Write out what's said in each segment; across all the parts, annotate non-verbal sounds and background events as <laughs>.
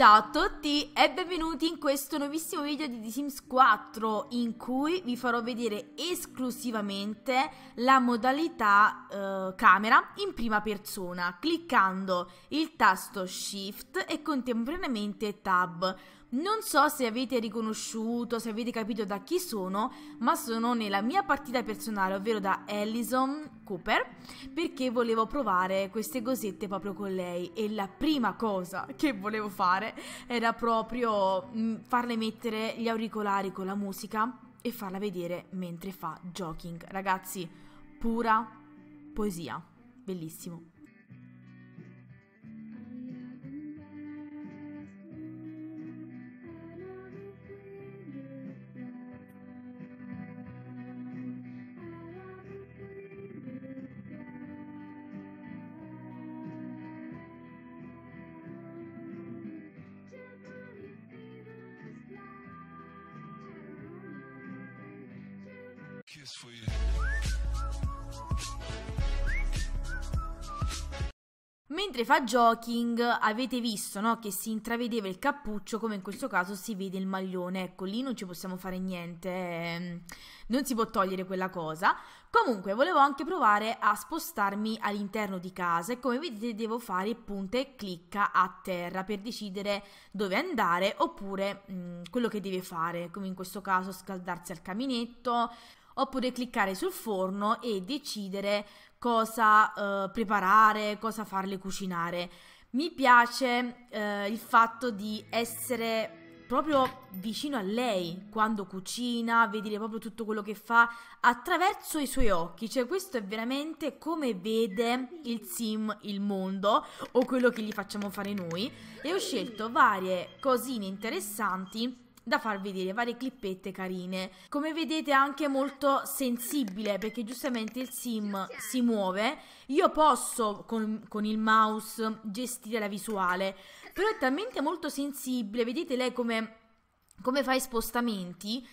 Ciao a tutti e benvenuti in questo nuovissimo video di The Sims 4 in cui vi farò vedere esclusivamente la modalità eh, camera in prima persona cliccando il tasto Shift e contemporaneamente Tab. Non so se avete riconosciuto, se avete capito da chi sono, ma sono nella mia partita personale, ovvero da Allison Cooper, perché volevo provare queste cosette proprio con lei e la prima cosa <laughs> che volevo fare era proprio mm, farle mettere gli auricolari con la musica e farla vedere mentre fa jogging. Ragazzi, pura poesia. Bellissimo. kiss for you. Mentre fa jogging avete visto no, che si intravedeva il cappuccio come in questo caso si vede il maglione, ecco lì non ci possiamo fare niente, eh, non si può togliere quella cosa. Comunque volevo anche provare a spostarmi all'interno di casa e come vedete devo fare punta e clicca a terra per decidere dove andare oppure mh, mm, quello che deve fare, come in questo caso scaldarsi al caminetto oppure cliccare sul forno e decidere cosa eh, preparare, cosa farle cucinare. Mi piace eh, il fatto di essere proprio vicino a lei quando cucina, vedere proprio tutto quello che fa attraverso i suoi occhi. Cioè, questo è veramente come vede il sim il mondo o quello che gli facciamo fare noi. E ho scelto varie cosine interessanti da far vedere varie clippette carine. Come vedete è anche molto sensibile perché giustamente il sim si muove. Io posso con, con il mouse gestire la visuale, però è talmente molto sensibile, vedete lei come, come fa i spostamenti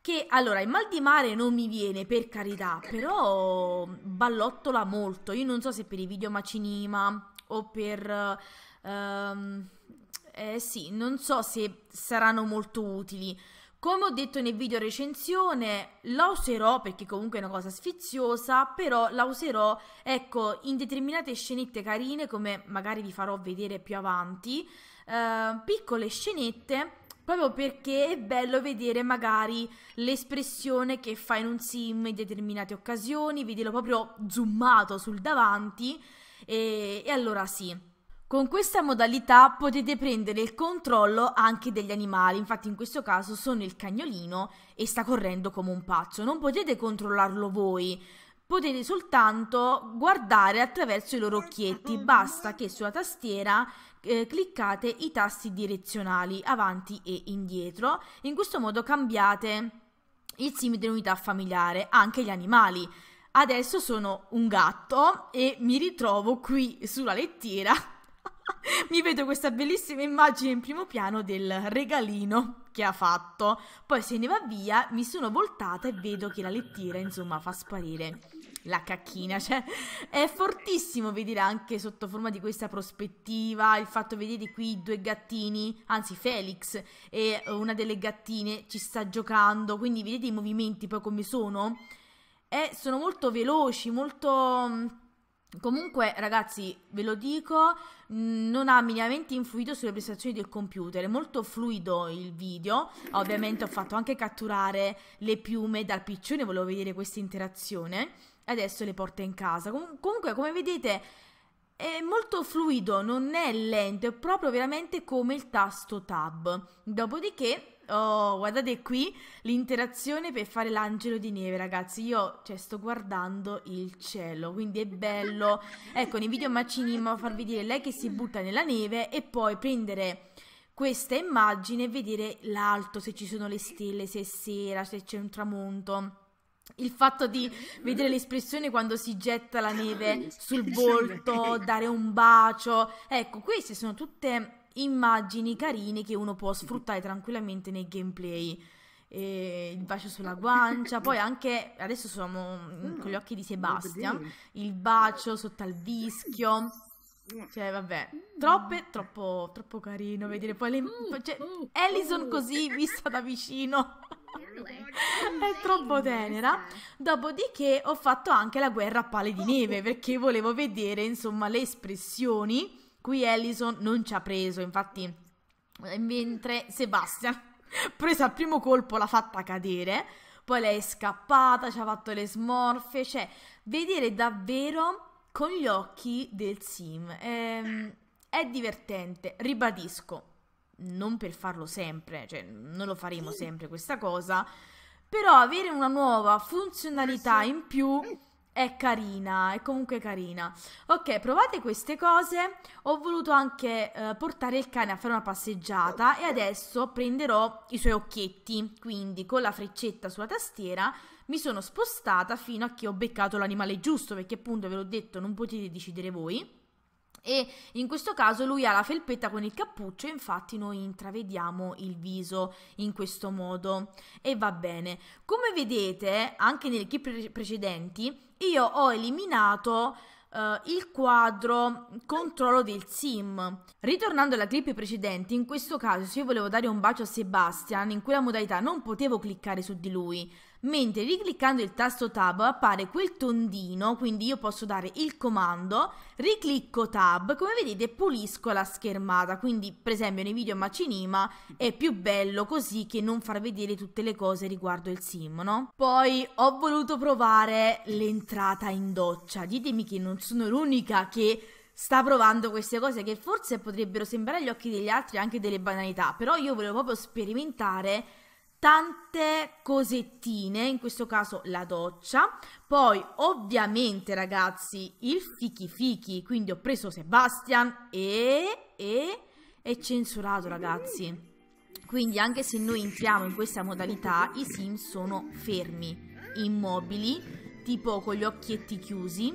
che allora il mal di mare non mi viene per carità, però ballottola molto. Io non so se per i video macinima o per ehm, eh, sì, non so se saranno molto utili. Come ho detto nel video recensione, la userò perché comunque è una cosa sfiziosa, però la userò, ecco, in determinate scenette carine, come magari vi farò vedere più avanti, eh, piccole scenette proprio perché è bello vedere magari l'espressione che fa in un sim in determinate occasioni, vederlo proprio zoomato sul davanti e, e allora sì. Con questa modalità potete prendere il controllo anche degli animali, infatti in questo caso sono il cagnolino e sta correndo come un pazzo, non potete controllarlo voi, potete soltanto guardare attraverso i loro occhietti, basta che sulla tastiera eh, cliccate i tasti direzionali avanti e indietro, in questo modo cambiate il sim dell'unità familiare, anche gli animali. Adesso sono un gatto e mi ritrovo qui sulla lettiera <laughs> mi vedo questa bellissima immagine in primo piano del regalino che ha fatto. Poi se ne va via, mi sono voltata e vedo che la lettiera, insomma, fa sparire la cacchina. Cioè, è fortissimo vedere anche sotto forma di questa prospettiva il fatto vedete qui due gattini, anzi Felix e una delle gattine ci sta giocando, quindi vedete i movimenti poi come sono? Eh, sono molto veloci, molto Comunque, ragazzi, ve lo dico, mm, non ha minimamente influito sulle prestazioni del computer. È molto fluido il video. Ovviamente ho fatto anche catturare le piume dal piccione, volevo vedere questa interazione. Adesso le porto in casa. Com comunque, come vedete, è molto fluido, non è lento, è proprio veramente come il tasto tab. Dopodiché Oh, guardate qui l'interazione per fare l'angelo di neve, ragazzi. Io cioè, sto guardando il cielo, quindi è bello. Ecco, nei video macinima farvi dire lei che si butta nella neve e poi prendere questa immagine e vedere l'alto, se ci sono le stelle, se è sera, se c'è un tramonto. Il fatto di vedere l'espressione quando si getta la neve <laughs> sul volto, dare un bacio. Ecco, queste sono tutte immagini carine che uno può sfruttare tranquillamente nei gameplay. E il bacio sulla guancia, <laughs> poi anche adesso siamo con gli occhi di ah, Sebastian, il bacio sotto al vischio. Cioè, vabbè, troppe, troppo, troppo carino vedere poi le, cioè, Alison così <laughs> vista da vicino. <laughs> è troppo tenera. Dopodiché ho fatto anche la guerra a palle di neve perché volevo vedere, insomma, le espressioni Qui Allison non ci ha preso, infatti, eh, mentre Sebastian, <laughs> presa al primo colpo, l'ha fatta cadere, poi lei è scappata, ci ha fatto le smorfie, cioè, vedere davvero con gli occhi del sim ehm, è divertente, ribadisco, non per farlo sempre, cioè non lo faremo sempre questa cosa, però avere una nuova funzionalità in più è carina, è comunque carina. Ok, provate queste cose. Ho voluto anche eh, portare il cane a fare una passeggiata e adesso prenderò i suoi occhietti. Quindi con la freccetta sulla tastiera mi sono spostata fino a che ho beccato l'animale giusto, perché appunto ve l'ho detto, non potete decidere voi e in questo caso lui ha la felpetta con il cappuccio infatti noi intravediamo il viso in questo modo e va bene come vedete anche nelle clip precedenti io ho eliminato Uh, il quadro controllo del sim. Ritornando alla clip precedente, in questo caso se io volevo dare un bacio a Sebastian, in quella modalità non potevo cliccare su di lui, mentre ricliccando il tasto tab appare quel tondino, quindi io posso dare il comando, riclicco tab, come vedete pulisco la schermata, quindi per esempio nei video macinima è più bello così che non far vedere tutte le cose riguardo il sim, no? Poi ho voluto provare l'entrata in doccia, ditemi che non sono l'unica che sta provando queste cose che forse potrebbero sembrare agli occhi degli altri anche delle banalità, però io volevo proprio sperimentare tante cosettine, in questo caso la doccia, poi ovviamente ragazzi il fichi fichi, quindi ho preso Sebastian e, e, e censurato ragazzi. Quindi anche se noi entriamo in questa modalità i sim sono fermi, immobili, tipo con gli occhietti chiusi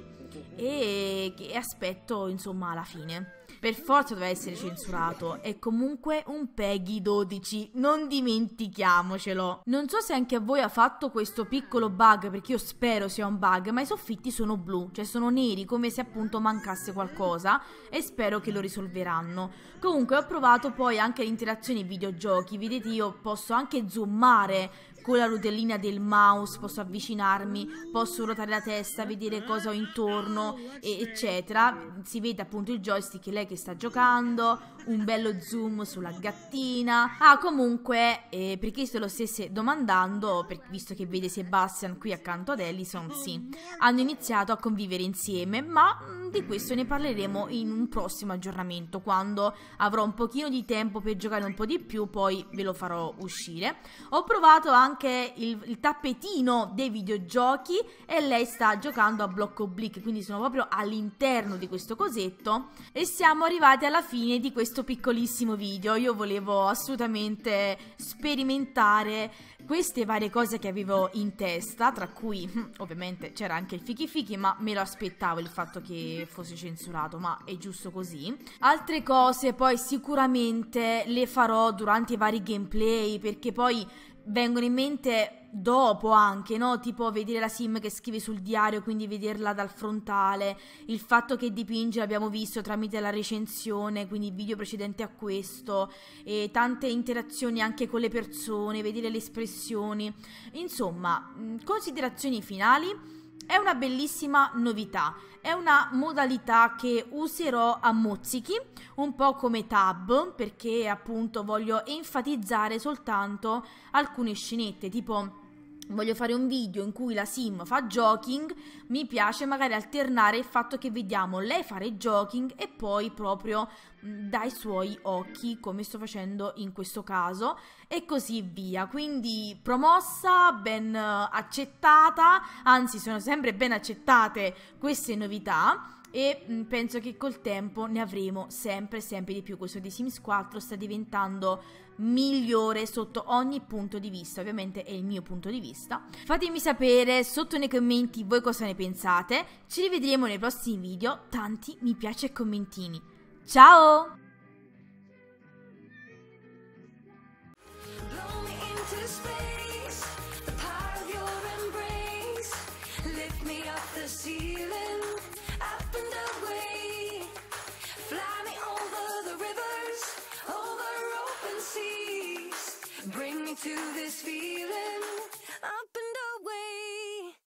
e, e aspetto insomma la fine per forza doveva essere censurato. È comunque un Peggy 12, non dimentichiamocelo. Non so se anche a voi ha fatto questo piccolo bug, perché io spero sia un bug, ma i soffitti sono blu, cioè sono neri, come se appunto mancasse qualcosa, e spero che lo risolveranno. Comunque ho provato poi anche l'interazione ai videogiochi, vedete io posso anche zoomare, con la rotellina del mouse posso avvicinarmi, posso ruotare la testa, vedere cosa ho intorno, eccetera. Si vede appunto il joystick, lei che sta giocando, un bello zoom sulla gattina. Ah, comunque, eh, per chi se lo stesse domandando, per, visto che vede Sebastian qui accanto ad Ellison, sì, hanno iniziato a convivere insieme, ma mm, di questo ne parleremo in un prossimo aggiornamento, quando avrò un pochino di tempo per giocare un po' di più, poi ve lo farò uscire. Ho provato anche anche il, il, tappetino dei videogiochi e lei sta giocando a blocco oblique, quindi sono proprio all'interno di questo cosetto e siamo arrivati alla fine di questo piccolissimo video. Io volevo assolutamente sperimentare queste varie cose che avevo in testa, tra cui hm, ovviamente c'era anche il fichi fichi, ma me lo aspettavo il fatto che fosse censurato, ma è giusto così. Altre cose poi sicuramente le farò durante i vari gameplay perché poi vengono in mente dopo anche, no? Tipo vedere la Sim che scrive sul diario, quindi vederla dal frontale, il fatto che dipinge l'abbiamo visto tramite la recensione, quindi il video precedente a questo, e tante interazioni anche con le persone, vedere le espressioni, insomma, considerazioni finali. È una bellissima novità, è una modalità che userò a mozzichi, un po' come tab, perché appunto voglio enfatizzare soltanto alcune scenette, tipo voglio fare un video in cui la sim fa joking, mi piace magari alternare il fatto che vediamo lei fare joking e poi proprio mm, dai suoi occhi, come sto facendo in questo caso, e così via. Quindi promossa, ben eh, accettata, anzi sono sempre ben accettate queste novità e mh, mm, penso che col tempo ne avremo sempre sempre di più. Questo di Sims 4 sta diventando migliore sotto ogni punto di vista, ovviamente è il mio punto di vista. Fatemi sapere sotto nei commenti voi cosa ne pensate. Ci rivedremo nei prossimi video, tanti mi piace e commentini. Ciao!